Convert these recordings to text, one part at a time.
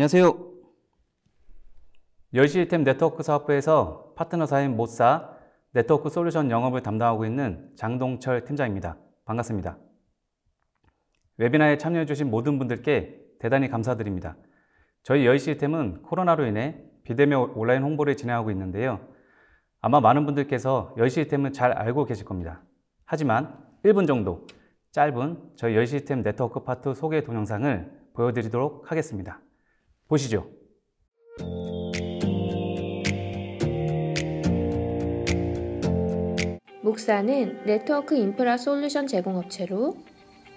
안녕하세요. 열시스템 네트워크 사업부에서 파트너사인 모사 네트워크 솔루션 영업을 담당하고 있는 장동철 팀장입니다. 반갑습니다. 웨비나에 참여해주신 모든 분들께 대단히 감사드립니다. 저희 열시스템은 코로나로 인해 비대면 온라인 홍보를 진행하고 있는데요. 아마 많은 분들께서 열시스템을 잘 알고 계실 겁니다. 하지만 1분 정도 짧은 저희 열시스템 네트워크 파트 소개 동영상을 보여드리도록 하겠습니다. 보시죠. 목사는 네트워크 인프라 솔루션 제공업체로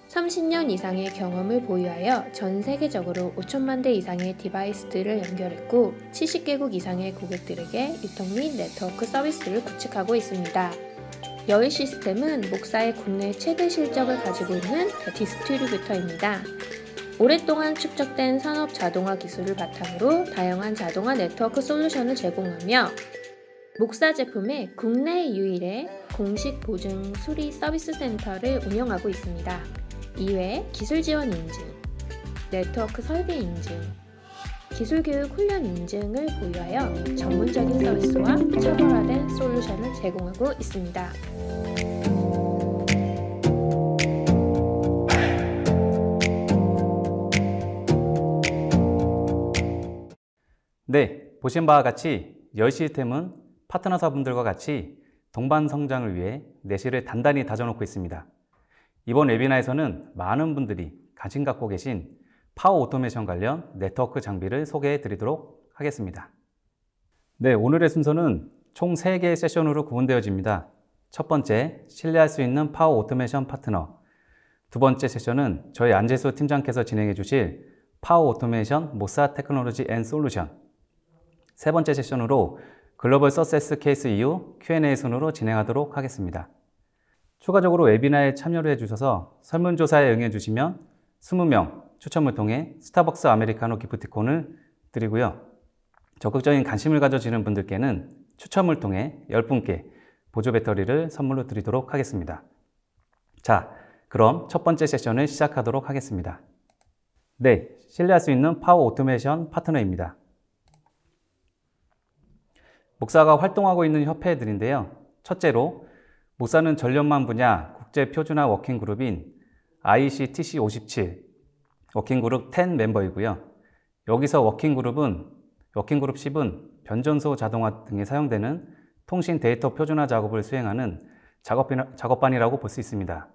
30년 이상의 경험을 보유하여 전 세계적으로 5천만 대 이상의 디바이스들을 연결했고 70개국 이상의 고객들에게 유통 및 네트워크 서비스를 구축하고 있습니다. 여의 시스템은 목사의 국내 최대 실적을 가지고 있는 디스트리뷰터입니다. 오랫동안 축적된 산업 자동화 기술을 바탕으로 다양한 자동화 네트워크 솔루션을 제공하며 목사 제품의 국내 유일의 공식 보증 수리 서비스 센터를 운영하고 있습니다. 이외 기술 지원 인증, 네트워크 설계 인증, 기술 교육 훈련 인증을 보유하여 전문적인 서비스와 차별화된 솔루션을 제공하고 있습니다. 네, 보신 바와 같이 10시스템은 파트너사분들과 같이 동반 성장을 위해 내실을 단단히 다져놓고 있습니다. 이번 웨비나에서는 많은 분들이 관심 갖고 계신 파워 오토메이션 관련 네트워크 장비를 소개해 드리도록 하겠습니다. 네, 오늘의 순서는 총 3개의 세션으로 구분되어집니다. 첫 번째, 신뢰할 수 있는 파워 오토메이션 파트너. 두 번째 세션은 저희 안재수 팀장께서 진행해 주실 파워 오토메이션 모사 테크놀로지 앤 솔루션. 세 번째 세션으로 글로벌 서세스 케이스 이후 Q&A 순으로 진행하도록 하겠습니다. 추가적으로 웨비나에 참여를 해주셔서 설문조사에 응해주시면 20명 추첨을 통해 스타벅스 아메리카노 기프티콘을 드리고요. 적극적인 관심을 가져지는 분들께는 추첨을 통해 10분께 보조 배터리를 선물로 드리도록 하겠습니다. 자, 그럼 첫 번째 세션을 시작하도록 하겠습니다. 네, 신뢰할 수 있는 파워 오토메이션 파트너입니다. 목사가 활동하고 있는 협회들인데요. 첫째로 목사는 전련만 분야 국제 표준화 워킹그룹인 ICTC 57 워킹그룹 10 멤버이고요. 여기서 워킹그룹은 워킹그룹 10은 변전소 자동화 등에 사용되는 통신 데이터 표준화 작업을 수행하는 작업반이라고 볼 수 있습니다.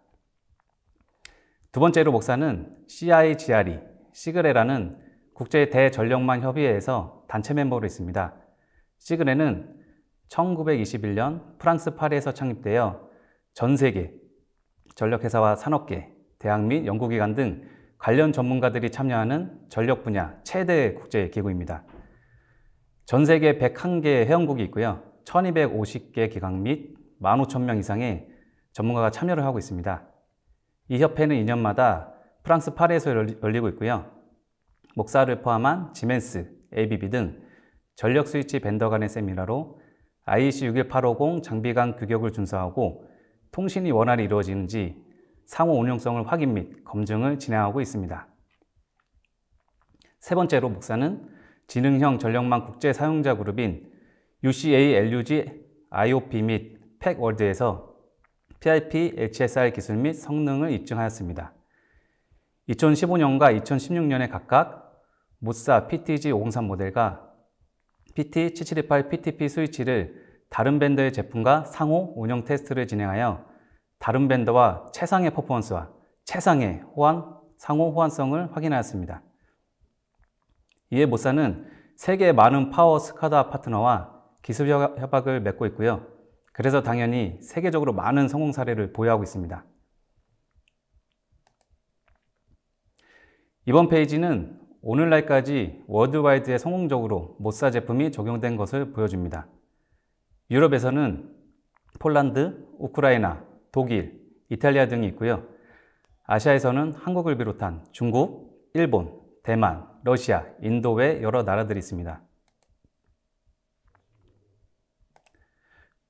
두 번째로 목사는 CIGRE, 시그레라는 국제 대전력망 협의회에서 단체 멤버로 있습니다. 시그네는 1921년 프랑스 파리에서 창립되어 전 세계 전력회사와 산업계, 대학 및 연구기관 등 관련 전문가들이 참여하는 전력 분야 최대 국제 기구입니다. 전 세계 101개의 회원국이 있고요. 1250개 기관 및 15,000명 이상의 전문가가 참여를 하고 있습니다. 이 협회는 2년마다 프랑스 파리에서 열리고 있고요. 목사를 포함한 지멘스, ABB 등 전력 스위치 벤더 간의 세미나로 IEC 61850 장비간 규격을 준수하고 통신이 원활히 이루어지는지 상호 운용성을 확인 및 검증을 진행하고 있습니다. 세 번째로 목사는 지능형 전력망 국제 사용자 그룹인 UCA LUG IOP 및 팩월드에서 PIP HSR 기술 및 성능을 입증하였습니다. 2015년과 2016년에 각각 모사 PTG 503 모델과 PT7728 PTP 스위치를 다른 밴더의 제품과 상호 운영 테스트를 진행하여 다른 밴더와 최상의 퍼포먼스와 최상의 호환, 상호 호환성을 확인하였습니다. 이에 모사는 세계 많은 파워 스카다 파트너와 기술 협약을 맺고 있고요. 그래서 당연히 세계적으로 많은 성공 사례를 보유하고 있습니다. 이번 페이지는 오늘날까지 월드와이드에 성공적으로 모사 제품이 적용된 것을 보여줍니다. 유럽에서는 폴란드, 우크라이나, 독일, 이탈리아 등이 있고요. 아시아에서는 한국을 비롯한 중국, 일본, 대만, 러시아, 인도 외 여러 나라들이 있습니다.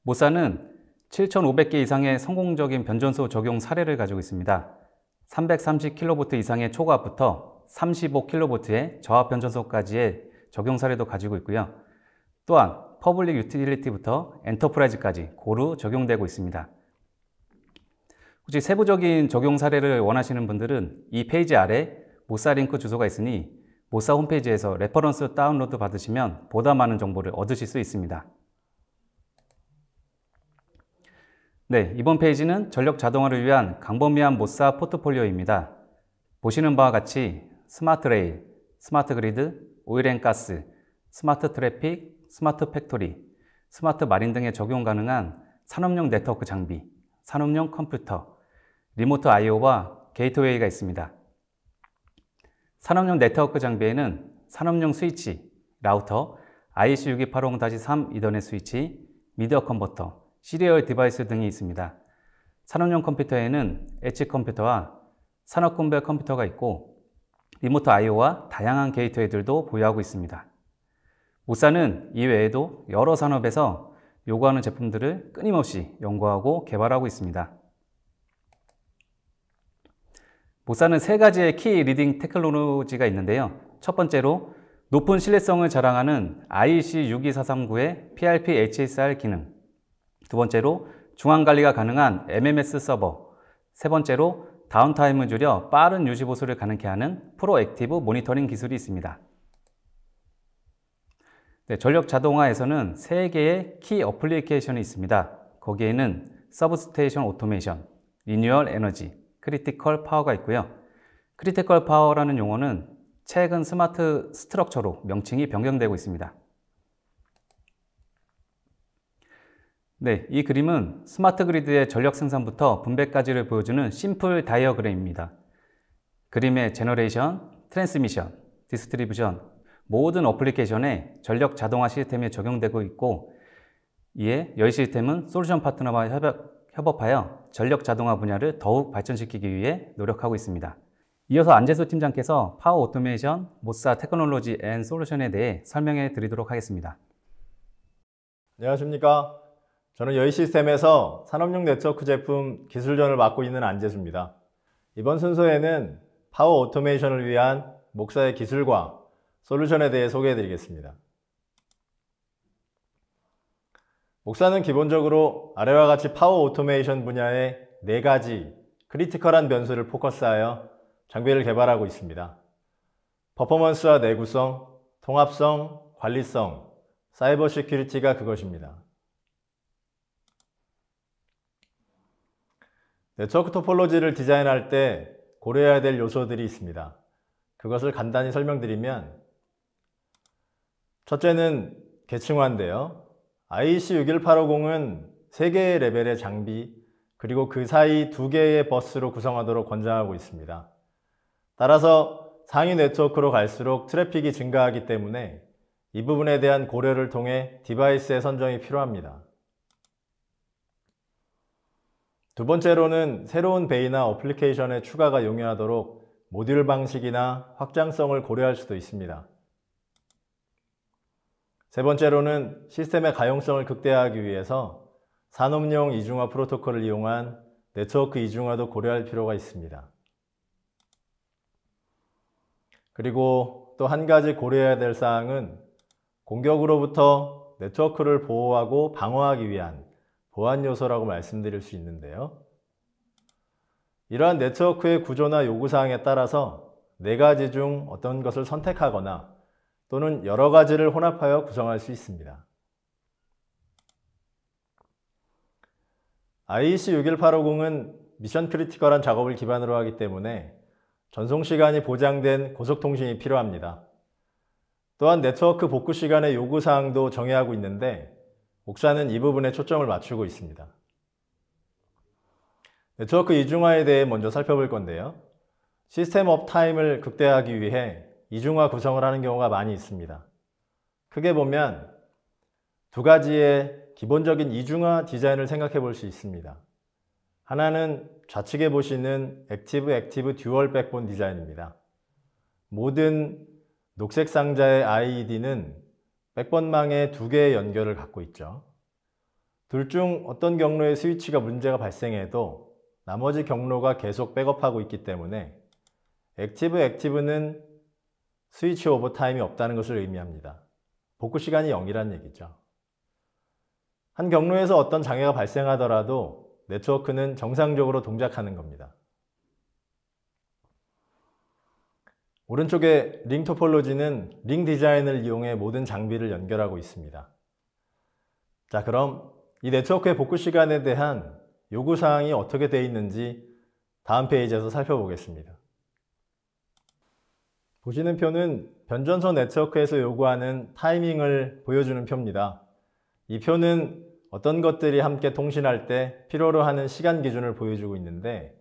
모사는 7,500개 이상의 성공적인 변전소 적용 사례를 가지고 있습니다. 330kW 이상의 초과부터 35kV의 저압 변전소까지의 적용 사례도 가지고 있고요. 또한 퍼블릭 유틸리티부터 엔터프라이즈까지 고루 적용되고 있습니다. 혹시 세부적인 적용 사례를 원하시는 분들은 이 페이지 아래 모사 링크 주소가 있으니 모사 홈페이지에서 레퍼런스 다운로드 받으시면 보다 많은 정보를 얻으실 수 있습니다. 네, 이번 페이지는 전력 자동화를 위한 강범위한 모사 포트폴리오입니다. 보시는 바와 같이 스마트 레일, 스마트 그리드, 오일앤가스, 스마트 트래픽, 스마트 팩토리, 스마트 마린 등에 적용 가능한 산업용 네트워크 장비, 산업용 컴퓨터, 리모트 IO와 게이트웨이가 있습니다. 산업용 네트워크 장비에는 산업용 스위치, 라우터, IC6280-3 이더넷 스위치, 미디어 컨버터, 시리얼 디바이스 등이 있습니다. 산업용 컴퓨터에는 엣지 컴퓨터와 산업군별 컴퓨터가 있고 리모트 IO와 다양한 게이트웨이들도 보유하고 있습니다. 우사는 이외에도 여러 산업에서 요구하는 제품들을 끊임없이 연구하고 개발하고 있습니다. 모사는 세 가지의 키 리딩 테크놀로지가 있는데요. 첫 번째로 높은 신뢰성을 자랑하는 IEC62439의 PRP HSR 기능 두 번째로 중앙 관리가 가능한 MMS 서버 세 번째로 다운타임을 줄여 빠른 유지 보수를 가능케 하는 프로액티브 모니터링 기술이 있습니다. 네, 전력 자동화에서는 3개의 키 어플리케이션이 있습니다. 거기에는 서브스테이션 오토메이션, 리뉴얼 에너지, 크리티컬 파워가 있고요. 크리티컬 파워라는 용어는 최근 스마트 스트럭처로 명칭이 변경되고 있습니다. 네, 이 그림은 스마트 그리드의 전력 생산부터 분배까지를 보여주는 심플 다이어그램입니다. 그림의 제너레이션, 트랜스미션, 디스트리뷰션 모든 어플리케이션에 전력 자동화 시스템이 적용되고 있고 이에 열 시스템은 솔루션 파트너와 협업, 하여 전력 자동화 분야를 더욱 발전시키기 위해 노력하고 있습니다. 이어서 안재수 팀장께서 파워 오토메이션, 모사 테크놀로지 앤 솔루션에 대해 설명해 드리도록 하겠습니다. 안녕하십니까? 저는 여의시스템에서 산업용 네트워크 제품 기술전을 맡고 있는 안재수입니다. 이번 순서에는 파워 오토메이션을 위한 목사의 기술과 솔루션에 대해 소개해 드리겠습니다. 목사는 기본적으로 아래와 같이 파워 오토메이션 분야의 네가지 크리티컬한 변수를 포커스하여 장비를 개발하고 있습니다. 퍼포먼스와 내구성, 통합성, 관리성, 사이버 시큐리티가 그것입니다. 네트워크 토폴로지를 디자인할 때 고려해야 될 요소들이 있습니다. 그것을 간단히 설명드리면 첫째는 계층화인데요. i c 6 1 8 5 0은 3개의 레벨의 장비 그리고 그 사이 2개의 버스로 구성하도록 권장하고 있습니다. 따라서 상위 네트워크로 갈수록 트래픽이 증가하기 때문에 이 부분에 대한 고려를 통해 디바이스의 선정이 필요합니다. 두 번째로는 새로운 베이나 어플리케이션의 추가가 용이하도록 모듈 방식이나 확장성을 고려할 수도 있습니다. 세 번째로는 시스템의 가용성을 극대화하기 위해서 산업용 이중화 프로토콜을 이용한 네트워크 이중화도 고려할 필요가 있습니다. 그리고 또 한 가지 고려해야 될 사항은 공격으로부터 네트워크를 보호하고 방어하기 위한 보안 요소라고 말씀드릴 수 있는데요. 이러한 네트워크의 구조나 요구사항에 따라서 네 가지 중 어떤 것을 선택하거나 또는 여러 가지를 혼합하여 구성할 수 있습니다. IEC 61850은 미션 크리티컬한 작업을 기반으로 하기 때문에 전송 시간이 보장된 고속통신이 필요합니다. 또한 네트워크 복구 시간의 요구사항도 정의하고 있는데 목사는 이 부분에 초점을 맞추고 있습니다. 네트워크 그 이중화에 대해 먼저 살펴볼 건데요. 시스템 업타임을 극대화하기 위해 이중화 구성을 하는 경우가 많이 있습니다. 크게 보면 두 가지의 기본적인 이중화 디자인을 생각해 볼 수 있습니다. 하나는 좌측에 보시는 액티브 액티브 듀얼 백본 디자인입니다. 모든 녹색 상자의 IED는 백번망에 두 개의 연결을 갖고 있죠. 둘 중 어떤 경로의 스위치가 문제가 발생해도 나머지 경로가 계속 백업하고 있기 때문에 액티브 액티브는 스위치 오버 타임이 없다는 것을 의미합니다. 복구 시간이 0이란 얘기죠. 한 경로에서 어떤 장애가 발생하더라도 네트워크는 정상적으로 동작하는 겁니다. 오른쪽에 링 토폴로지는 링 디자인을 이용해 모든 장비를 연결하고 있습니다. 자 그럼 이 네트워크의 복구 시간에 대한 요구사항이 어떻게 되어 있는지 다음 페이지에서 살펴보겠습니다. 보시는 표는 변전소 네트워크에서 요구하는 타이밍을 보여주는 표입니다. 이 표는 어떤 것들이 함께 통신할 때 필요로 하는 시간 기준을 보여주고 있는데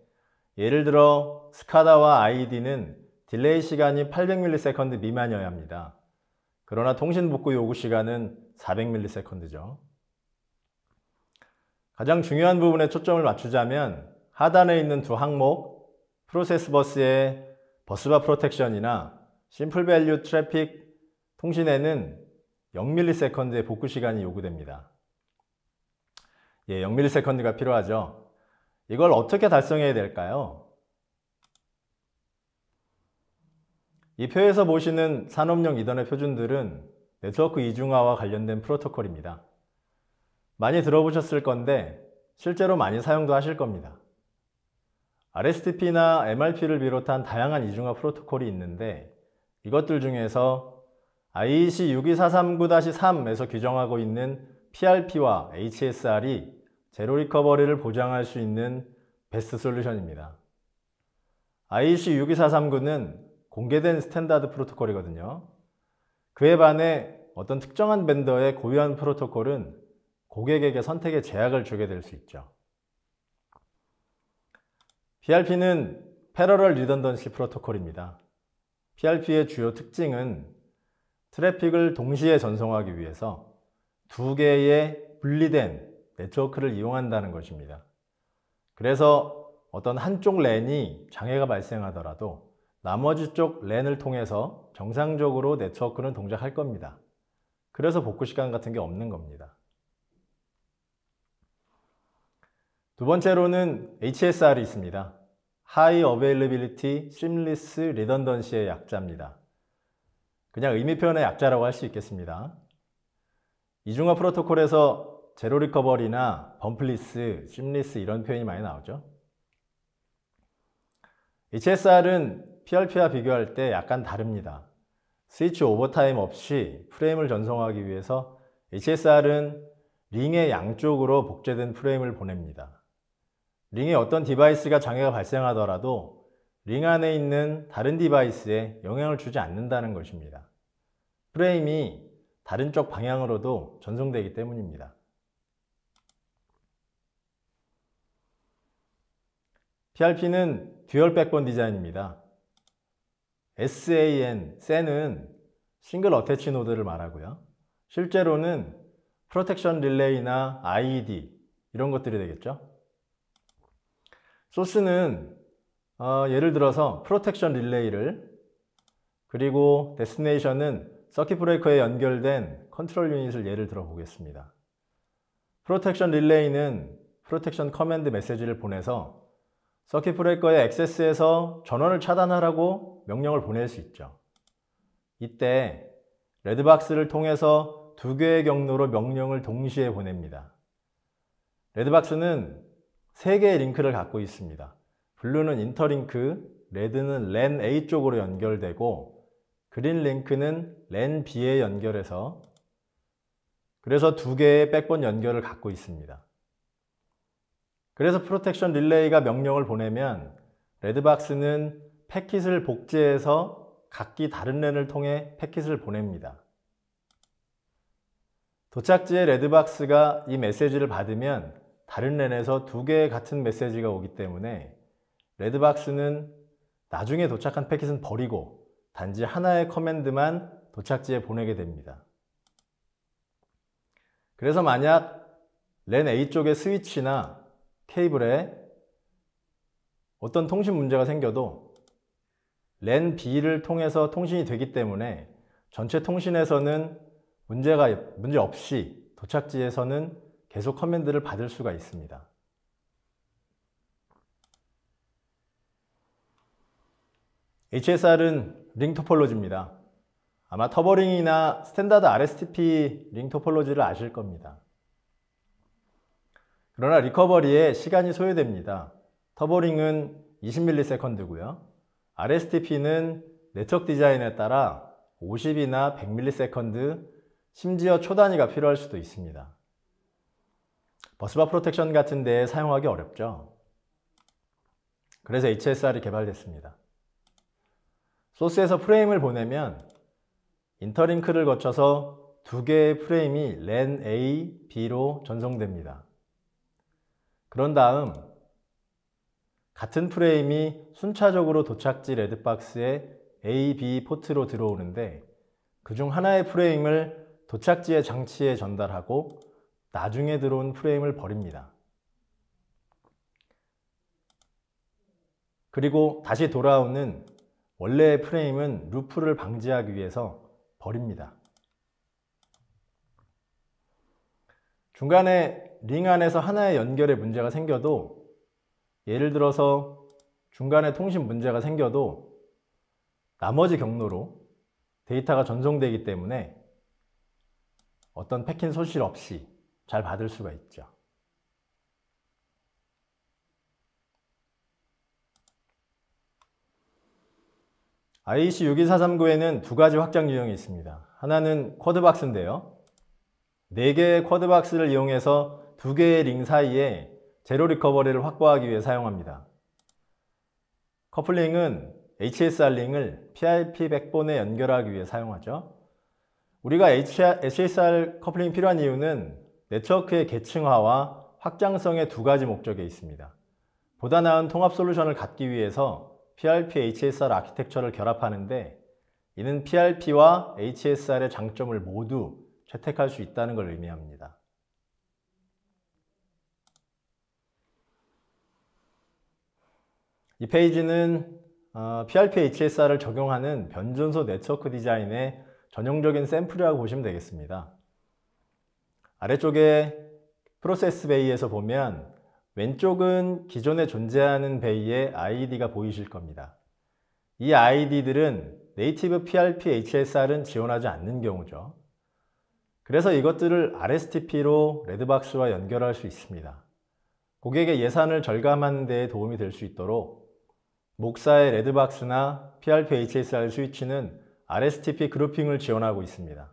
예를 들어 스카다와 아이디는 딜레이 시간이 800ms 미만이어야 합니다. 그러나 통신 복구 요구 시간은 400ms죠. 가장 중요한 부분에 초점을 맞추자면 하단에 있는 두 항목 프로세스 버스의 버스바 프로텍션이나 심플 밸류 트래픽 통신에는 0ms의 복구 시간이 요구됩니다. 예, 0ms가 필요하죠. 이걸 어떻게 달성해야 될까요? 이 표에서 보시는 산업용 이더넷 표준들은 네트워크 이중화와 관련된 프로토콜입니다. 많이 들어보셨을 건데 실제로 많이 사용도 하실 겁니다. RSTP나 MRP를 비롯한 다양한 이중화 프로토콜이 있는데 이것들 중에서 IEC 62439-3에서 규정하고 있는 PRP와 HSR이 제로 리커버리를 보장할 수 있는 베스트 솔루션입니다. IEC 62439는 공개된 스탠다드 프로토콜이거든요. 그에 반해 어떤 특정한 벤더의 고유한 프로토콜은 고객에게 선택의 제약을 주게 될 수 있죠. PRP는 패러럴 리던던시 프로토콜입니다. PRP의 주요 특징은 트래픽을 동시에 전송하기 위해서 두 개의 분리된 네트워크를 이용한다는 것입니다. 그래서 어떤 한쪽 랜이 장애가 발생하더라도 나머지 쪽 랜을 통해서 정상적으로 네트워크는 동작할 겁니다. 그래서 복구 시간 같은 게 없는 겁니다. 두 번째로는 HSR이 있습니다. High Availability Seamless Redundancy의 약자입니다. 그냥 의미 표현의 약자라고 할 수 있겠습니다. 이중화 프로토콜에서 제로 리커버리나 범플리스, 심리스 이런 표현이 많이 나오죠. HSR은 PRP와 비교할 때 약간 다릅니다. 스위치 오버타임 없이 프레임을 전송하기 위해서 HSR은 링의 양쪽으로 복제된 프레임을 보냅니다. 링의 어떤 디바이스가 장애가 발생하더라도 링 안에 있는 다른 디바이스에 영향을 주지 않는다는 것입니다. 프레임이 다른 쪽 방향으로도 전송되기 때문입니다. PRP는 듀얼 백본 디자인입니다. SAN, SAN은 싱글 어태치 노드를 말하고요. 실제로는 프로텍션 릴레이나 IED 이런 것들이 되겠죠. 소스는 어, 예를 들어서 프로텍션 릴레이를 그리고 데스네이션은 서킷 브레이커에 연결된 컨트롤 유닛을 예를 들어 보겠습니다. 프로텍션 릴레이는 프로텍션 커맨드 메시지를 보내서 서킷 브레이커의 액세스에서 전원을 차단하라고 명령을 보낼 수 있죠. 이때 레드박스를 통해서 두 개의 경로로 명령을 동시에 보냅니다. 레드박스는 세 개의 링크를 갖고 있습니다. 블루는 인터링크, 레드는 랜 A 쪽으로 연결되고 그린 링크는 랜 B에 연결해서 그래서 두 개의 백번 연결을 갖고 있습니다. 그래서 프로텍션 릴레이가 명령을 보내면 레드박스는 패킷을 복제해서 각기 다른 랜을 통해 패킷을 보냅니다. 도착지에 레드박스가 이 메시지를 받으면 다른 랜에서 두 개의 같은 메시지가 오기 때문에 레드박스는 나중에 도착한 패킷은 버리고 단지 하나의 커맨드만 도착지에 보내게 됩니다. 그래서 만약 랜 A쪽의 스위치나 케이블에 어떤 통신 문제가 생겨도 랜 B를 통해서 통신이 되기 때문에 전체 통신에서는 문제가 문제 없이 도착지에서는 계속 커맨드를 받을 수가 있습니다. HSR은 링 토폴로지입니다. 아마 터버링이나 스탠다드 RSTP 링 토폴로지를 아실 겁니다. 그러나 리커버리에 시간이 소요됩니다. 터보링은 20ms고요. RSTP는 내척 디자인에 따라 50이나 100ms, 심지어 초단위가 필요할 수도 있습니다. 버스바 프로텍션 같은 데 사용하기 어렵죠. 그래서 HSR이 개발됐습니다. 소스에서 프레임을 보내면 인터링크를 거쳐서 두 개의 프레임이 len A, B로 전송됩니다. 그런 다음 같은 프레임이 순차적으로 도착지 레드박스에 A, B 포트로 들어오는데 그 중 하나의 프레임을 도착지의 장치에 전달하고 나중에 들어온 프레임을 버립니다. 그리고 다시 돌아오는 원래의 프레임은 루프를 방지하기 위해서 버립니다. 중간에 링 안에서 하나의 연결에 문제가 생겨도 예를 들어서 중간에 통신 문제가 생겨도 나머지 경로로 데이터가 전송되기 때문에 어떤 패킷 손실 없이 잘 받을 수가 있죠. IEC 62439에는 두 가지 확장 유형이 있습니다. 하나는 쿼드박스인데요. 네개의 쿼드박스를 이용해서 두 개의 링 사이에 제로 리커버리를 확보하기 위해 사용합니다. 커플링은 HSR 링을 PIP 백본에 연결하기 위해 사용하죠. 우리가 HSR 커플링이 필요한 이유는 네트워크의 계층화와 확장성의 두 가지 목적에 있습니다. 보다 나은 통합 솔루션을 갖기 위해서 PRP HSR 아키텍처를 결합하는데 이는 PRP와 HSR의 장점을 모두 채택할 수 있다는 걸 의미합니다. 이 페이지는 어, PRP-HSR을 적용하는 변전소 네트워크 디자인의 전형적인 샘플이라고 보시면 되겠습니다. 아래쪽에 프로세스 베이에서 보면 왼쪽은 기존에 존재하는 베이의 ID가 보이실 겁니다. 이 ID들은 네이티브 PRP HSR은 지원하지 않는 경우죠. 그래서 이것들을 RSTP로 레드박스와 연결할 수 있습니다. 고객의 예산을 절감하는 데 도움이 될 수 있도록 목사의 레드박스나 PRP-HSR 스위치는 RSTP 그룹핑을 지원하고 있습니다.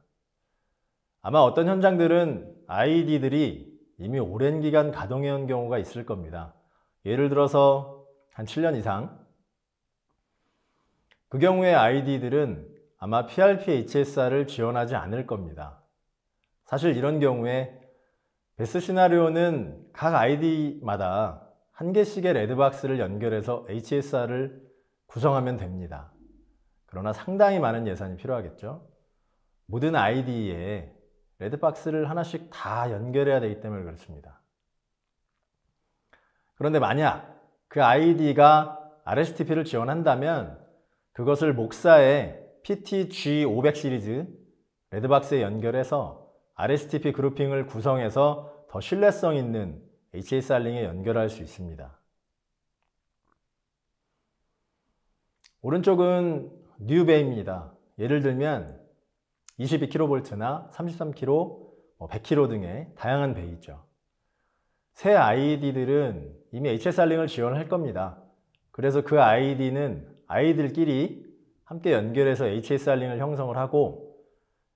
아마 어떤 현장들은 IED들이 이미 오랜 기간 가동해온 경우가 있을 겁니다. 예를 들어서 한 7년 이상. 그 경우에 IED들은 아마 PRP-HSR을 지원하지 않을 겁니다. 사실 이런 경우에 베스 트 시나리오는 각 ID마다 e 한 개씩의 레드박스를 연결해서 HSR을 구성하면 됩니다. 그러나 상당히 많은 예산이 필요하겠죠. 모든 i d 디에 레드박스를 하나씩 다 연결해야 되기 때문에 그렇습니다. 그런데 만약 그 i d 디가 RSTP를 지원한다면 그것을 목사의 PTG500 시리즈 레드박스에 연결해서 RSTP 그룹핑을 구성해서 더 신뢰성 있는 HSR링에 연결할 수 있습니다. 오른쪽은 뉴베입니다. 예를 들면 22kV나 33kV, 100kV 등의 다양한 배이 있죠. 새 ID들은 이미 HSR링을 지원할 겁니다. 그래서 그 ID는 아이들끼리 함께 연결해서 HSR링을 형성을 하고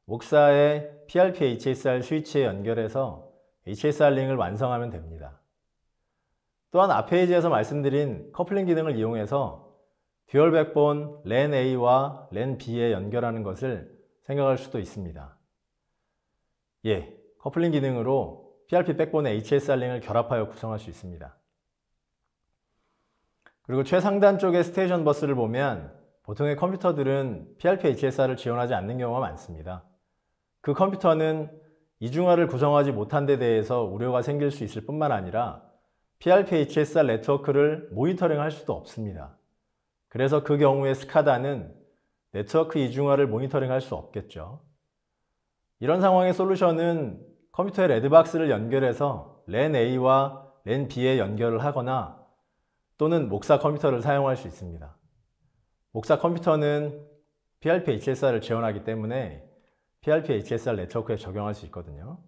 목사의 PRP HSR 스위치에 연결해서 HSR 링을 완성하면 됩니다. 또한 앞 페이지에서 말씀드린 커플링 기능을 이용해서 듀얼 백본 렌 A와 렌 B에 연결하는 것을 생각할 수도 있습니다. 예, 커플링 기능으로 PRP 백본의 HSR 링을 결합하여 구성할 수 있습니다. 그리고 최상단 쪽의 스테이션 버스를 보면 보통의 컴퓨터들은 PRP HSR을 지원하지 않는 경우가 많습니다. 그 컴퓨터는 이중화를 구성하지 못한 데 대해서 우려가 생길 수 있을 뿐만 아니라 PRPHSR 네트워크를 모니터링할 수도 없습니다. 그래서 그 경우에 스카다는 네트워크 이중화를 모니터링할 수 없겠죠. 이런 상황의 솔루션은 컴퓨터의 레드박스를 연결해서 랜 A와 랜 B에 연결을 하거나 또는 목사 컴퓨터를 사용할 수 있습니다. 목사 컴퓨터는 PRP HSR을 지원하기 때문에 PRP HSR 네트워크에 적용할 수 있거든요.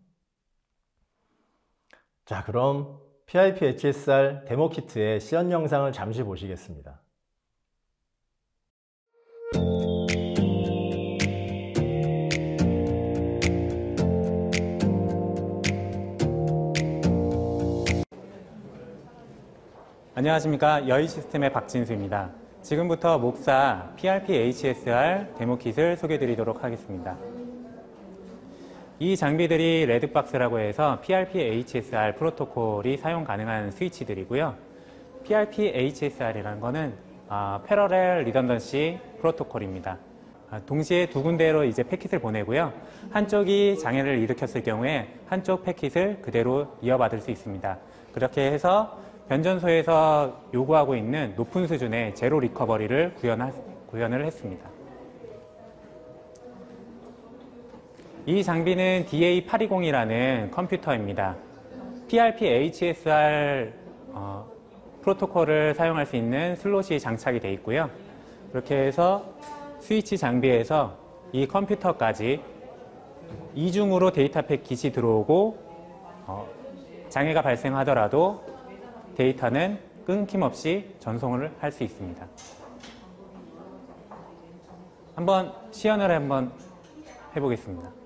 자, 그럼 p r p HSR 데모 키트의 시연 영상을 잠시 보시겠습니다. 안녕하십니까 여의시스템의 박진수입니다. 지금부터 목사 PRP HSR 데모 킷을 소개드리도록 해 하겠습니다. 이 장비들이 레드박스라고 해서 PRP-HSR 프로토콜이 사용 가능한 스위치들이고요. PRP-HSR이라는 것은 패러렐 리던던시 프로토콜입니다. 아, 동시에 두 군데로 이제 패킷을 보내고요. 한쪽이 장애를 일으켰을 경우에 한쪽 패킷을 그대로 이어받을 수 있습니다. 그렇게 해서 변전소에서 요구하고 있는 높은 수준의 제로 리커버리를 구현, 구현을 했습니다. 이 장비는 DA820이라는 컴퓨터입니다. PRP-HSR 어, 프로토콜을 사용할 수 있는 슬롯이 장착이 되어 있고요. 이렇게 해서 스위치 장비에서 이 컴퓨터까지 이중으로 데이터 패킷이 들어오고 어, 장애가 발생하더라도 데이터는 끊김없이 전송을 할 수 있습니다. 한번 시연을 한번 해보겠습니다.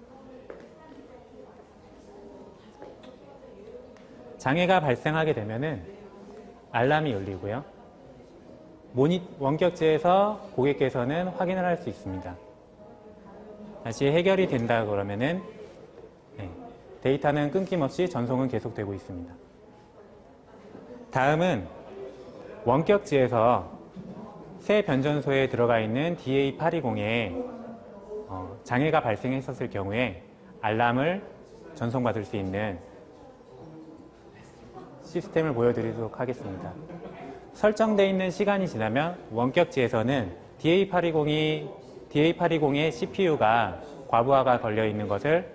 장애가 발생하게 되면은 알람이 열리고요 모니, 원격지에서 고객께서는 확인을 할 수 있습니다. 다시 해결이 된다 그러면은 네, 데이터는 끊김없이 전송은 계속되고 있습니다. 다음은 원격지에서 새 변전소에 들어가 있는 DA820에 어, 장애가 발생했었을 경우에 알람을 전송받을 수 있는 시스템을 보여드리도록 하겠습니다. 설정되어 있는 시간이 지나면 원격지에서는 DA820이, DA820의 CPU가 과부하가 걸려 있는 것을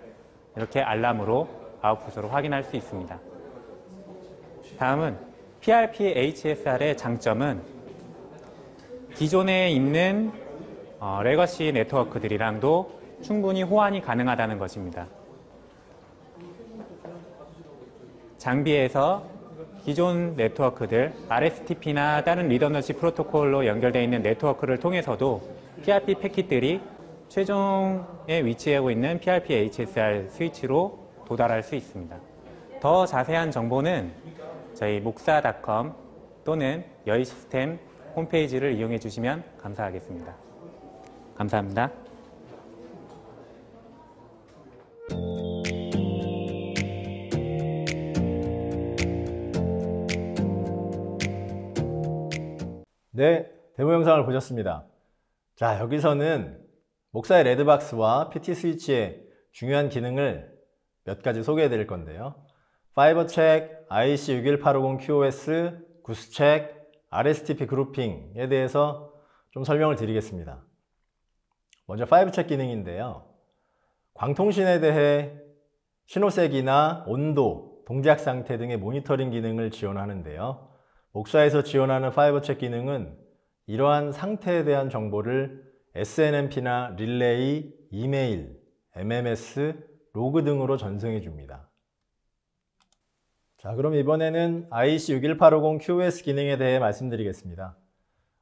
이렇게 알람으로 아웃풋으로 확인할 수 있습니다. 다음은 PRP-HSR의 장점은 기존에 있는 어, 레거시 네트워크들이랑도 충분히 호환이 가능하다는 것입니다. 장비에서 기존 네트워크들 RSTP나 다른 리더너시 프로토콜로 연결되어 있는 네트워크를 통해서도 PRP 패킷들이 최종에 위치하고 있는 PRP HSR 스위치로 도달할 수 있습니다. 더 자세한 정보는 저희 목사닷컴 또는 여의시스템 홈페이지를 이용해 주시면 감사하겠습니다. 감사합니다. 네, 데모 영상을 보셨습니다. 자, 여기서는 목사의 레드박스와 PT 스위치의 중요한 기능을 몇 가지 소개해 드릴 건데요. 파이버 책, IC61850QoS, 구스 책, RSTP 그룹핑에 대해서 좀 설명을 드리겠습니다. 먼저 파이브 책 기능인데요. 광통신에 대해 신호색이나 온도, 동작 상태 등의 모니터링 기능을 지원하는데요. 옥사에서 지원하는 파이버챗 기능은 이러한 상태에 대한 정보를 SNMP나 릴레이, 이메일, MMS, 로그 등으로 전송해 줍니다. 자, 그럼 이번에는 i c 6 1 8 5 0 QoS 기능에 대해 말씀드리겠습니다.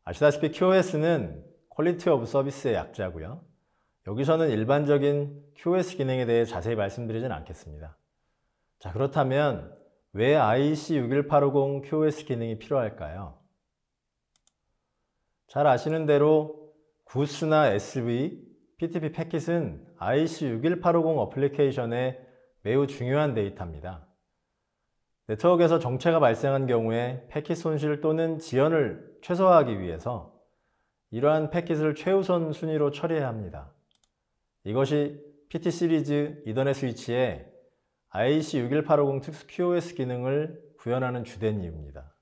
아시다시피 QoS는 퀄리티 오브 서비스의 약자고요. 여기서는 일반적인 QoS 기능에 대해 자세히 말씀드리진 않겠습니다. 자, 그렇다면 왜 IC61850QoS 기능이 필요할까요? 잘 아시는 대로 구스나 SV, PTP 패킷은 IC61850 어플리케이션에 매우 중요한 데이터입니다. 네트워크에서 정체가 발생한 경우에 패킷 손실 또는 지연을 최소화하기 위해서 이러한 패킷을 최우선 순위로 처리해야 합니다. 이것이 PT 시리즈 이더넷 스위치의 i c 61850 특수 QoS 기능을 구현하는 주된 이유입니다.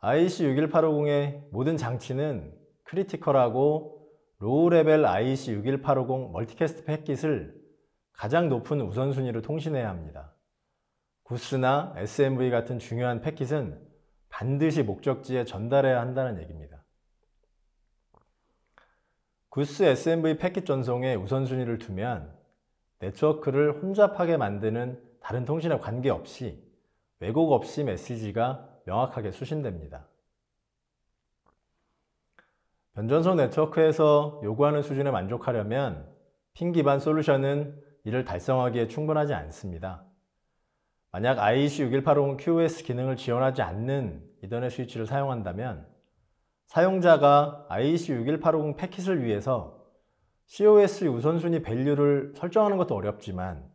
i c 61850의 모든 장치는 크리티컬하고 로우 레벨 i c 61850 멀티캐스트 패킷을 가장 높은 우선순위로 통신해야 합니다. 구스나 SMV 같은 중요한 패킷은 반드시 목적지에 전달해야 한다는 얘기입니다. 구스 SMV 패킷 전송에 우선순위를 두면 네트워크를 혼잡하게 만드는 다른 통신에 관계없이 왜곡 없이 메시지가 명확하게 수신됩니다. 변전소 네트워크에서 요구하는 수준에 만족하려면 핑 기반 솔루션은 이를 달성하기에 충분하지 않습니다. 만약 IEC 61850QoS 기능을 지원하지 않는 이더넷 스위치를 사용한다면 사용자가 IEC 61850 패킷을 위해서 COS 우선순위 밸류를 설정하는 것도 어렵지만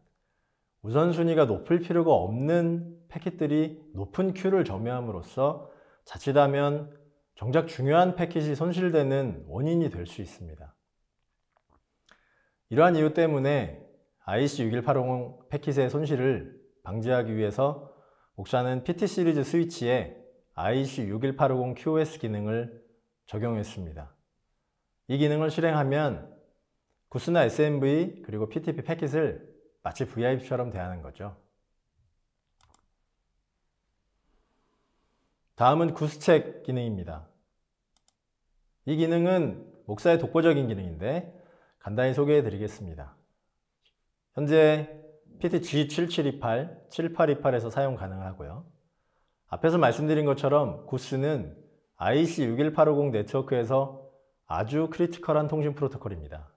우선순위가 높을 필요가 없는 패킷들이 높은 큐를 점유함으로써 자칫하면 정작 중요한 패킷이 손실되는 원인이 될 수 있습니다. 이러한 이유 때문에 IC6180 패킷의 손실을 방지하기 위해서 옥사는 PT 시리즈 스위치에 IC6180 QoS 기능을 적용했습니다. 이 기능을 실행하면 구스나 SMV 그리고 PTP 패킷을 마치 VIP처럼 대하는 거죠. 다음은 구스책 기능입니다. 이 기능은 목사의 독보적인 기능인데 간단히 소개해 드리겠습니다. 현재 PTG7728, 7828에서 사용 가능하고요. 앞에서 말씀드린 것처럼 구스는 i c 61850 네트워크에서 아주 크리티컬한 통신 프로토콜입니다.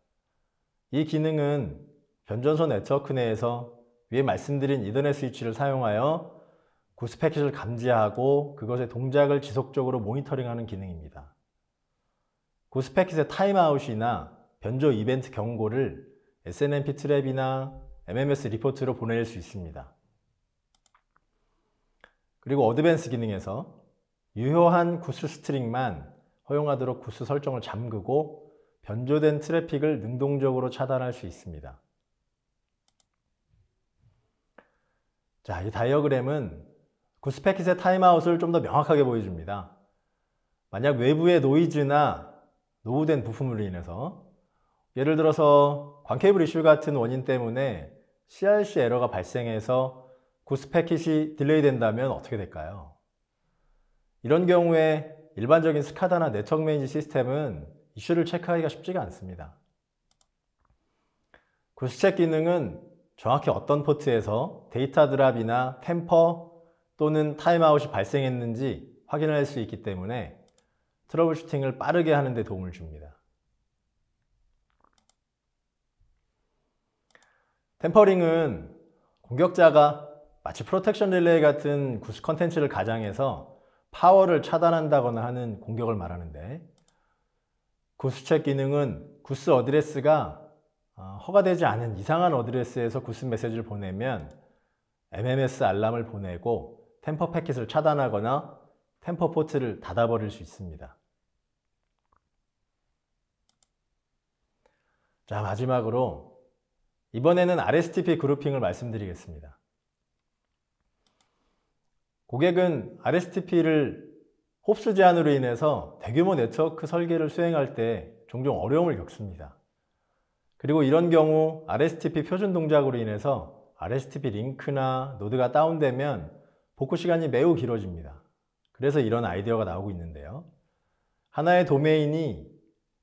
이 기능은 변전소 네트워크 내에서 위에 말씀드린 이더넷 스위치를 사용하여 구스 패킷을 감지하고 그것의 동작을 지속적으로 모니터링하는 기능입니다. 구스 패킷의 타임아웃이나 변조 이벤트 경고를 SNMP 트랩이나 MMS 리포트로 보낼 수 있습니다. 그리고 어드밴스 기능에서 유효한 구스 스트링만 허용하도록 구스 설정을 잠그고 변조된 트래픽을 능동적으로 차단할 수 있습니다. 자, 이 다이어그램은 구스패킷의 그 타임아웃을 좀 더 명확하게 보여줍니다. 만약 외부의 노이즈나 노후된 부품으로 인해서 예를 들어서 광케이블 이슈 같은 원인 때문에 CRC 에러가 발생해서 구스패킷이 그 딜레이 된다면 어떻게 될까요? 이런 경우에 일반적인 스카다나 네트워크 메인지 시스템은 이슈를 체크하기가 쉽지가 않습니다. 구시책 기능은 정확히 어떤 포트에서 데이터 드랍이나 템퍼 또는 타임아웃이 발생했는지 확인할 수 있기 때문에 트러블 슈팅을 빠르게 하는 데 도움을 줍니다. 템퍼링은 공격자가 마치 프로텍션 릴레이 같은 구스 컨텐츠를 가장해서 파워를 차단한다거나 하는 공격을 말하는데 구스챗 기능은 구스 어드레스가 어, 허가되지 않은 이상한 어드레스에서 구스 메시지를 보내면 MMS 알람을 보내고 템퍼 패킷을 차단하거나 템퍼 포트를 닫아버릴 수 있습니다. 자 마지막으로 이번에는 RSTP 그룹핑을 말씀드리겠습니다. 고객은 RSTP를 홉스 제한으로 인해서 대규모 네트워크 설계를 수행할 때 종종 어려움을 겪습니다. 그리고 이런 경우 RSTP 표준 동작으로 인해서 RSTP 링크나 노드가 다운되면 복구 시간이 매우 길어집니다. 그래서 이런 아이디어가 나오고 있는데요. 하나의 도메인이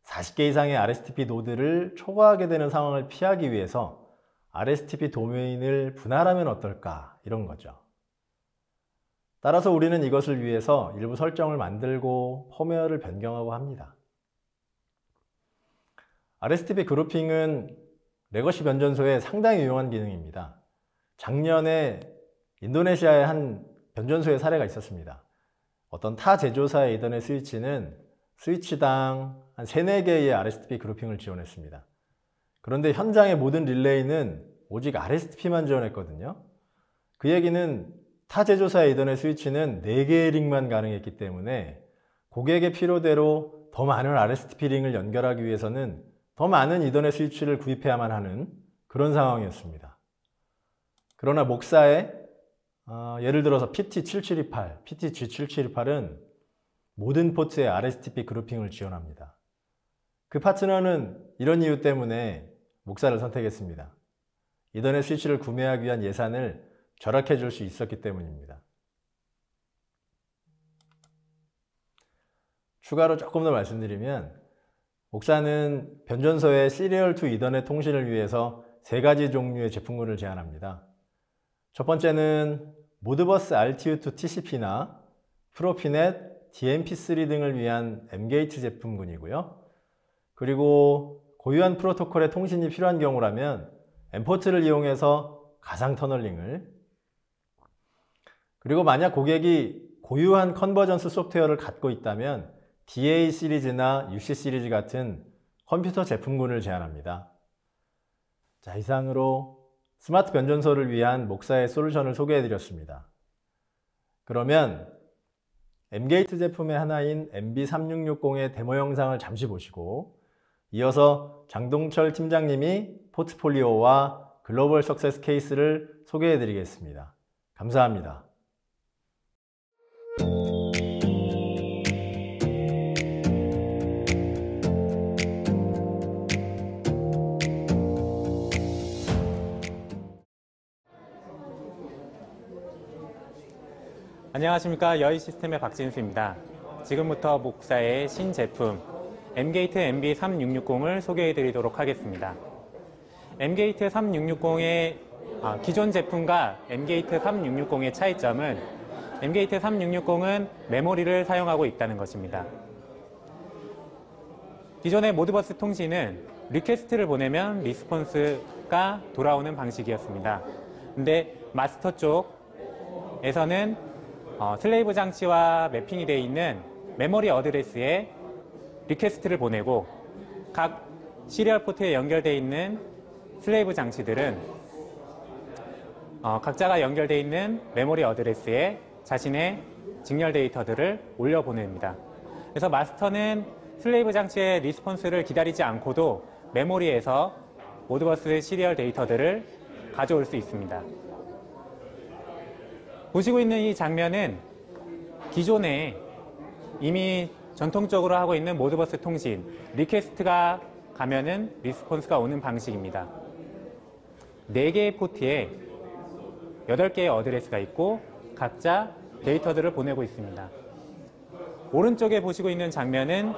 40개 이상의 RSTP 노드를 초과하게 되는 상황을 피하기 위해서 RSTP 도메인을 분할하면 어떨까 이런 거죠. 따라서 우리는 이것을 위해서 일부 설정을 만들고 펌웨어를 변경하고 합니다. RSTP 그룹핑은 레거시 변전소에 상당히 유용한 기능입니다. 작년에 인도네시아의 한 변전소의 사례가 있었습니다. 어떤 타 제조사의 이더넷 스위치는 스위치당 한 3, 4개의 RSTP 그룹핑을 지원했습니다. 그런데 현장의 모든 릴레이는 오직 RSTP만 지원했거든요. 그 얘기는 타제조사 이전의 스위치는 4개의 링만 가능했기 때문에 고객의 필요대로 더 많은 RSTP 링을 연결하기 위해서는 더 많은 이더넷 스위치를 구입해야만 하는 그런 상황이었습니다. 그러나 목사의 어, 예를 들어서 PT7728, PTG7728은 모든 포트에 RSTP 그룹핑을 지원합니다. 그 파트너는 이런 이유 때문에 목사를 선택했습니다. 이더넷 스위치를 구매하기 위한 예산을 절약해 줄 수 있었기 때문입니다. 추가로 조금 더 말씀드리면 옥사는 변전소의 시리얼2 이더넷 통신을 위해서 세 가지 종류의 제품군을 제안합니다. 첫 번째는 모드버스 RTU2 TCP나 프로피넷, DMP3 등을 위한 M게이트 제품군이고요. 그리고 고유한 프로토콜의 통신이 필요한 경우라면 엠포트를 이용해서 가상 터널링을 그리고 만약 고객이 고유한 컨버전스 소프트웨어를 갖고 있다면 DA 시리즈나 UC 시리즈 같은 컴퓨터 제품군을 제안합니다. 자, 이상으로 스마트 변전소를 위한 목사의 솔루션을 소개해드렸습니다. 그러면 M게이트 제품의 하나인 MB3660의 데모 영상을 잠시 보시고 이어서 장동철 팀장님이 포트폴리오와 글로벌 석세스 케이스를 소개해드리겠습니다. 감사합니다. 안녕하십니까 여의 시스템의 박진수입니다. 지금부터 목사의 신제품 엠게이트 MB3660을 소개해 드리도록 하겠습니다. 엠게이트 3660의 아, 기존 제품과 엠게이트 3660의 차이점은 엠게이트 3660은 메모리를 사용하고 있다는 것입니다. 기존의 모드버스 통신은 리퀘스트를 보내면 리스폰스가 돌아오는 방식이었습니다. 근데 마스터 쪽에서는 어, 슬레이브 장치와 매핑이 되어 있는 메모리 어드레스에 리퀘스트를 보내고 각 시리얼 포트에 연결되어 있는 슬레이브 장치들은 어, 각자가 연결되어 있는 메모리 어드레스에 자신의 직렬 데이터들을 올려보냅니다. 그래서 마스터는 슬레이브 장치의 리스폰스를 기다리지 않고도 메모리에서 모드버스 시리얼 데이터들을 가져올 수 있습니다. 보시고 있는 이 장면은 기존에 이미 전통적으로 하고 있는 모드버스 통신 리퀘스트가 가면은 리스폰스가 오는 방식입니다. 4개의 포트에 8개의 어드레스가 있고 각자 데이터들을 보내고 있습니다. 오른쪽에 보시고 있는 장면은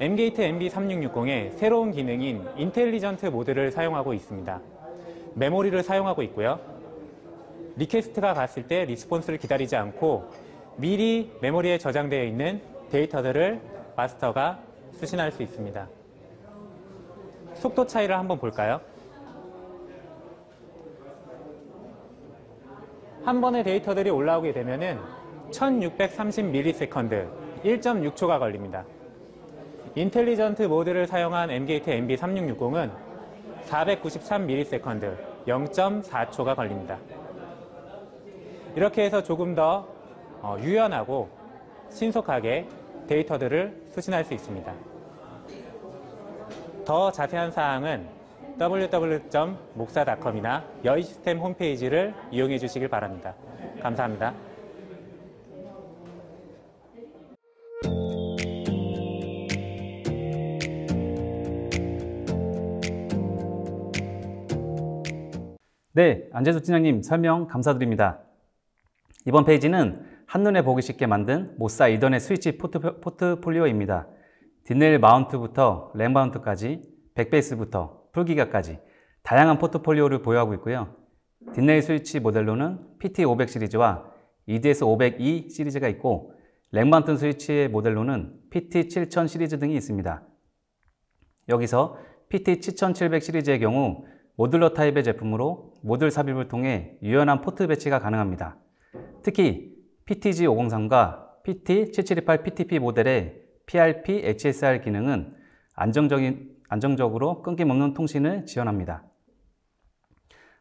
M게이트 MB3660의 새로운 기능인 인텔리전트 모드를 사용하고 있습니다. 메모리를 사용하고 있고요. 리퀘스트가 갔을 때 리스폰스를 기다리지 않고 미리 메모리에 저장되어 있는 데이터들을 마스터가 수신할 수 있습니다. 속도 차이를 한번 볼까요? 한 번의 데이터들이 올라오게 되면 1630ms, 1.6초가 걸립니다. 인텔리전트 모드를 사용한 엠게이트 MB3660은 493ms, 0.4초가 걸립니다. 이렇게 해서 조금 더 어, 유연하고 신속하게 데이터들을 수신할 수 있습니다. 더 자세한 사항은 www.목사닷컴이나 여의시스템 홈페이지를 이용해 주시길 바랍니다. 감사합니다. 네, 안재수 팀장님 설명 감사드립니다. 이번 페이지는 한눈에 보기 쉽게 만든 모사 이더넷 스위치 포트, 포트폴리오입니다. 뒷넬 마운트부터 램 마운트까지, 백베이스부터 풀기가까지 다양한 포트폴리오를 보유하고 있고요. 뒷넬 스위치 모델로는 PT500 시리즈와 EDS500E 시리즈가 있고 램 마운트 스위치의 모델로는 PT7000 시리즈 등이 있습니다. 여기서 PT7700 시리즈의 경우 모듈러 타입의 제품으로 모듈 삽입을 통해 유연한 포트 배치가 가능합니다. 특히 PTG503과 PT7728 PTP 모델의 PRP HSR 기능은 안정적인, 안정적으로 끊김 없는 통신을 지원합니다.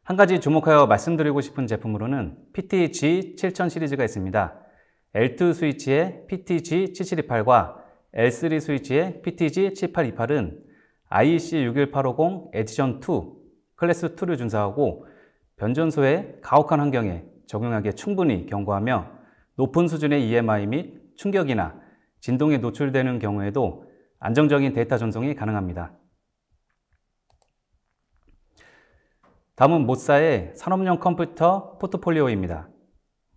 한 가지 주목하여 말씀드리고 싶은 제품으로는 PTG7000 시리즈가 있습니다. L2 스위치의 PTG7728과 L3 스위치의 PTG7828은 IEC61850 에디션 2 클래스 2를 준사하고 변전소의 가혹한 환경에 적용하기에 충분히 경고하며 높은 수준의 EMI 및 충격이나 진동에 노출되는 경우에도 안정적인 데이터 전송이 가능합니다. 다음은 모사의 산업용 컴퓨터 포트폴리오입니다.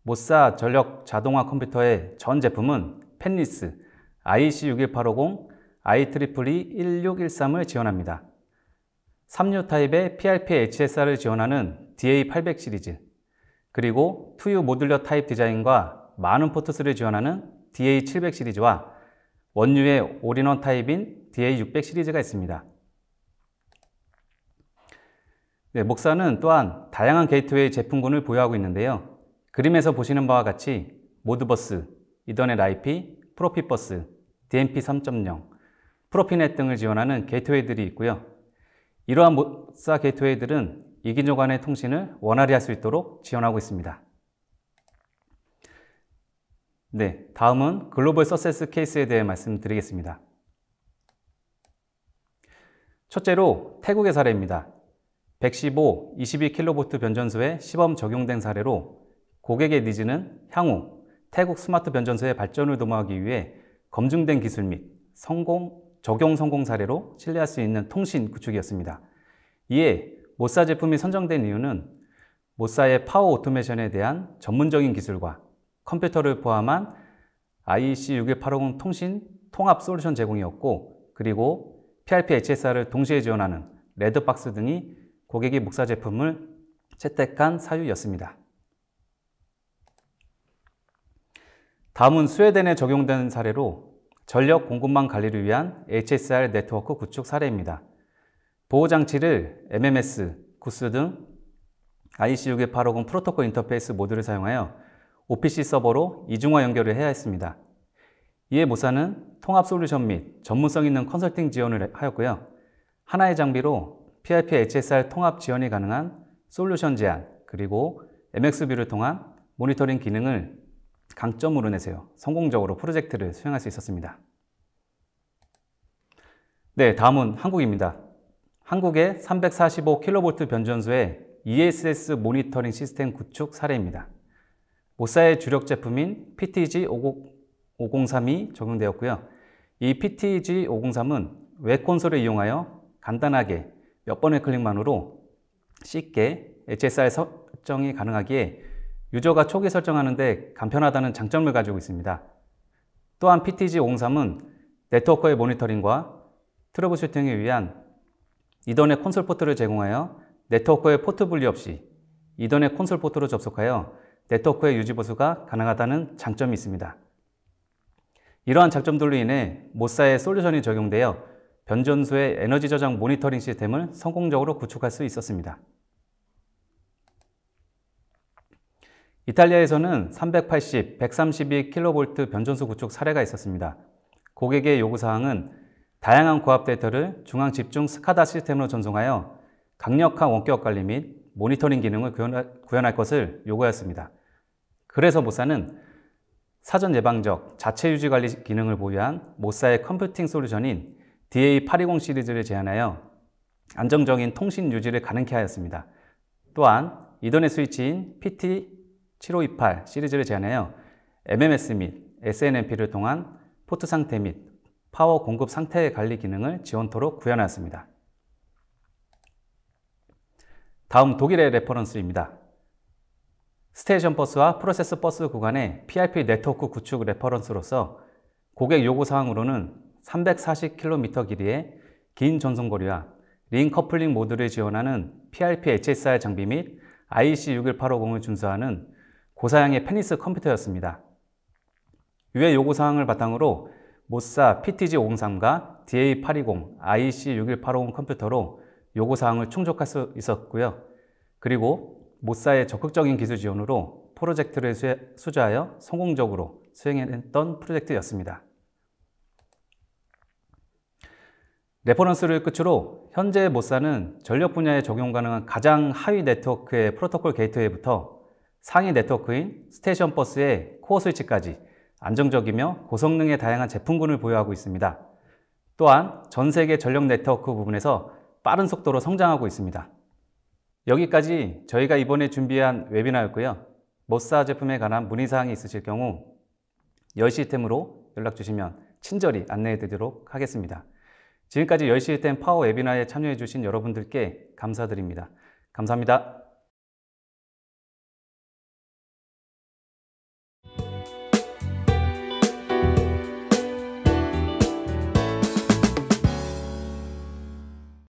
모사 전력 자동화 컴퓨터의 전 제품은 펜리스 IC61850, IEEE 1613을 지원합니다. 3류 타입의 PRP HSR을 지원하는 DA800 시리즈, 그리고 투유 모듈러 타입 디자인과 많은 포트 스를 지원하는 DA700 시리즈와 원유의 올인원 타입인 DA600 시리즈가 있습니다. 네, 목사는 또한 다양한 게이트웨이 제품군을 보유하고 있는데요. 그림에서 보시는 바와 같이 모드버스, 이더넷 IP, 프로피버스, DMP 3.0, 프로피넷 등을 지원하는 게이트웨이들이 있고요. 이러한 목사 게이트웨이들은 이기조 간의 통신을 원활히 할 수 있도록 지원하고 있습니다. 네, 다음은 글로벌 서세스 케이스에 대해 말씀드리겠습니다. 첫째로 태국의 사례입니다. 115, 22kV 변전소에 시범 적용된 사례로 고객의 니즈는 향후 태국 스마트 변전소의 발전을 도모하기 위해 검증된 기술 및 성공, 적용 성공 사례로 신뢰할 수 있는 통신 구축이었습니다. 이에 모사 제품이 선정된 이유는 모사의 파워 오토메이션에 대한 전문적인 기술과 컴퓨터를 포함한 IEC 61850 통신 통합 솔루션 제공이었고 그리고 PRP HSR을 동시에 지원하는 레드박스 등이 고객이 목사 제품을 채택한 사유였습니다. 다음은 스웨덴에 적용된 사례로 전력 공급망 관리를 위한 HSR 네트워크 구축 사례입니다. 보호장치를 MMS, 구스 등 IC6180 프로토콜 인터페이스 모드를 사용하여 OPC 서버로 이중화 연결을 해야 했습니다. 이에 모사는 통합 솔루션 및 전문성 있는 컨설팅 지원을 하였고요. 하나의 장비로 PIP HSR 통합 지원이 가능한 솔루션 제안 그리고 MX뷰를 통한 모니터링 기능을 강점으로 내세요. 성공적으로 프로젝트를 수행할 수 있었습니다. 네, 다음은 한국입니다. 한국의 345kV 변전소의 ESS 모니터링 시스템 구축 사례입니다. 모사의 주력 제품인 PTG 5032이 적용되었고요. 이 PTG 503은 웹 콘솔을 이용하여 간단하게 몇 번의 클릭만으로 쉽게 HSR 설정이 가능하기에 유저가 초기 설정하는데 간편하다는 장점을 가지고 있습니다. 또한 PTG 503은 네트워크의 모니터링과 트러블 슈팅을 위한 이더넷 콘솔 포트를 제공하여 네트워크의 포트 분리 없이 이더넷 콘솔 포트로 접속하여 네트워크의 유지 보수가 가능하다는 장점이 있습니다. 이러한 장점들로 인해 모사의 솔루션이 적용되어 변전소의 에너지 저장 모니터링 시스템을 성공적으로 구축할 수 있었습니다. 이탈리아에서는 380, 132kV 변전소 구축 사례가 있었습니다. 고객의 요구사항은 다양한 고압 데이터를 중앙 집중 스카다 시스템으로 전송하여 강력한 원격 관리 및 모니터링 기능을 구현할 것을 요구하였습니다. 그래서 모사는 사전 예방적 자체 유지 관리 기능을 보유한 모사의 컴퓨팅 솔루션인 DA820 시리즈를 제안하여 안정적인 통신 유지를 가능케 하였습니다. 또한 이더넷 스위치인 PT7528 시리즈를 제안하여 MMS 및 SNMP를 통한 포트 상태 및 파워 공급 상태 의 관리 기능을 지원토록 구현하였습니다. 다음 독일의 레퍼런스입니다. 스테이션 버스와 프로세스 버스 구간의 PIP 네트워크 구축 레퍼런스로서 고객 요구 사항으로는 340km 길이의 긴 전송거리와 링 커플링 모드를 지원하는 PRP HSR 장비 및 i e c 61850을 준수하는 고사양의 페니스 컴퓨터였습니다. 유해 요구사항을 바탕으로 모사 PTG503과 DA820, IC61850 컴퓨터로 요구사항을 충족할 수 있었고요. 그리고 모사의 적극적인 기술 지원으로 프로젝트를 수주하여 성공적으로 수행했던 프로젝트였습니다. 레퍼런스를 끝으로 현재 모사는 전력 분야에 적용 가능한 가장 하위 네트워크의 프로토콜 게이트웨이부터 상위 네트워크인 스테이션 버스의 코어 스위치까지 안정적이며 고성능의 다양한 제품군을 보유하고 있습니다. 또한 전 세계 전력 네트워크 부분에서 빠른 속도로 성장하고 있습니다. 여기까지 저희가 이번에 준비한 웨비나였고요. 모사 제품에 관한 문의사항이 있으실 경우 1 0시템으로 연락 주시면 친절히 안내해 드리도록 하겠습니다. 지금까지 1 0시템 파워 웨비나에 참여해 주신 여러분들께 감사드립니다. 감사합니다.